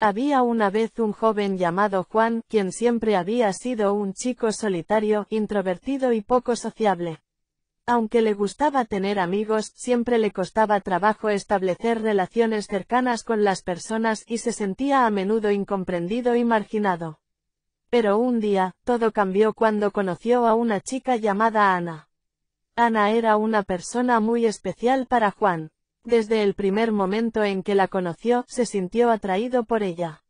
Había una vez un joven llamado Juan, quien siempre había sido un chico solitario, introvertido y poco sociable. Aunque le gustaba tener amigos, siempre le costaba trabajo establecer relaciones cercanas con las personas y se sentía a menudo incomprendido y marginado. Pero un día, todo cambió cuando conoció a una chica llamada Ana. Ana era una persona muy especial para Juan. Desde el primer momento en que la conoció, se sintió atraído por ella.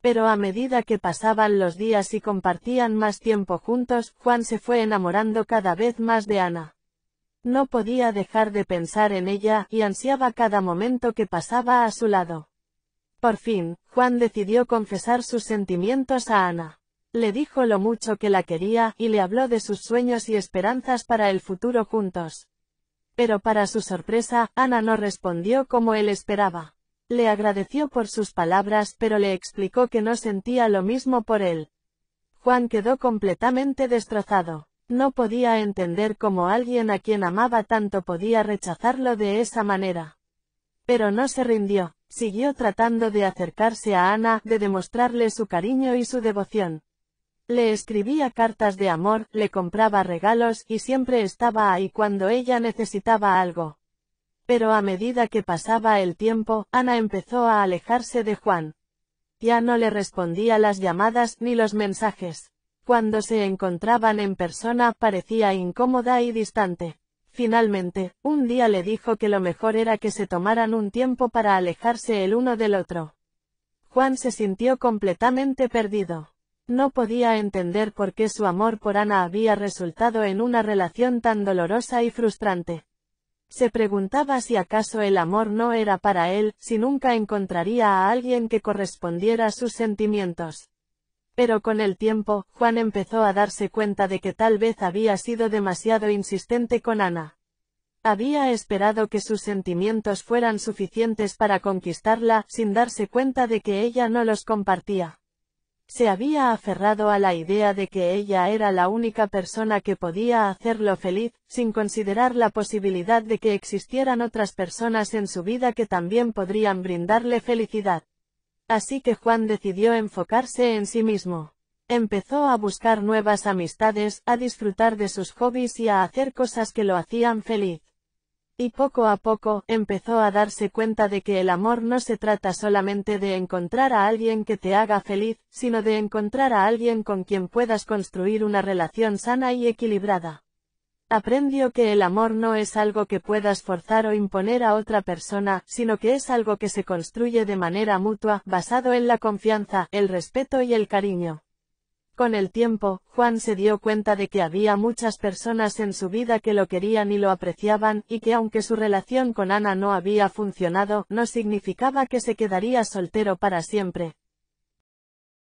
Pero a medida que pasaban los días y compartían más tiempo juntos, Juan se fue enamorando cada vez más de Ana. No podía dejar de pensar en ella, y ansiaba cada momento que pasaba a su lado. Por fin, Juan decidió confesar sus sentimientos a Ana. Le dijo lo mucho que la quería, y le habló de sus sueños y esperanzas para el futuro juntos. Pero para su sorpresa, Ana no respondió como él esperaba. Le agradeció por sus palabras pero le explicó que no sentía lo mismo por él. Juan quedó completamente destrozado. No podía entender cómo alguien a quien amaba tanto podía rechazarlo de esa manera. Pero no se rindió, siguió tratando de acercarse a Ana, de demostrarle su cariño y su devoción. Le escribía cartas de amor, le compraba regalos y siempre estaba ahí cuando ella necesitaba algo. Pero a medida que pasaba el tiempo, Ana empezó a alejarse de Juan. Ya no le respondía las llamadas ni los mensajes. Cuando se encontraban en persona parecía incómoda y distante. Finalmente, un día le dijo que lo mejor era que se tomaran un tiempo para alejarse el uno del otro. Juan se sintió completamente perdido. No podía entender por qué su amor por Ana había resultado en una relación tan dolorosa y frustrante. Se preguntaba si acaso el amor no era para él, si nunca encontraría a alguien que correspondiera a sus sentimientos. Pero con el tiempo, Juan empezó a darse cuenta de que tal vez había sido demasiado insistente con Ana. Había esperado que sus sentimientos fueran suficientes para conquistarla, sin darse cuenta de que ella no los compartía. Se había aferrado a la idea de que ella era la única persona que podía hacerlo feliz, sin considerar la posibilidad de que existieran otras personas en su vida que también podrían brindarle felicidad. Así que Juan decidió enfocarse en sí mismo. Empezó a buscar nuevas amistades, a disfrutar de sus hobbies y a hacer cosas que lo hacían feliz. Y poco a poco, empezó a darse cuenta de que el amor no se trata solamente de encontrar a alguien que te haga feliz, sino de encontrar a alguien con quien puedas construir una relación sana y equilibrada. Aprendió que el amor no es algo que puedas forzar o imponer a otra persona, sino que es algo que se construye de manera mutua, basado en la confianza, el respeto y el cariño. Con el tiempo, Juan se dio cuenta de que había muchas personas en su vida que lo querían y lo apreciaban, y que aunque su relación con Ana no había funcionado, no significaba que se quedaría soltero para siempre.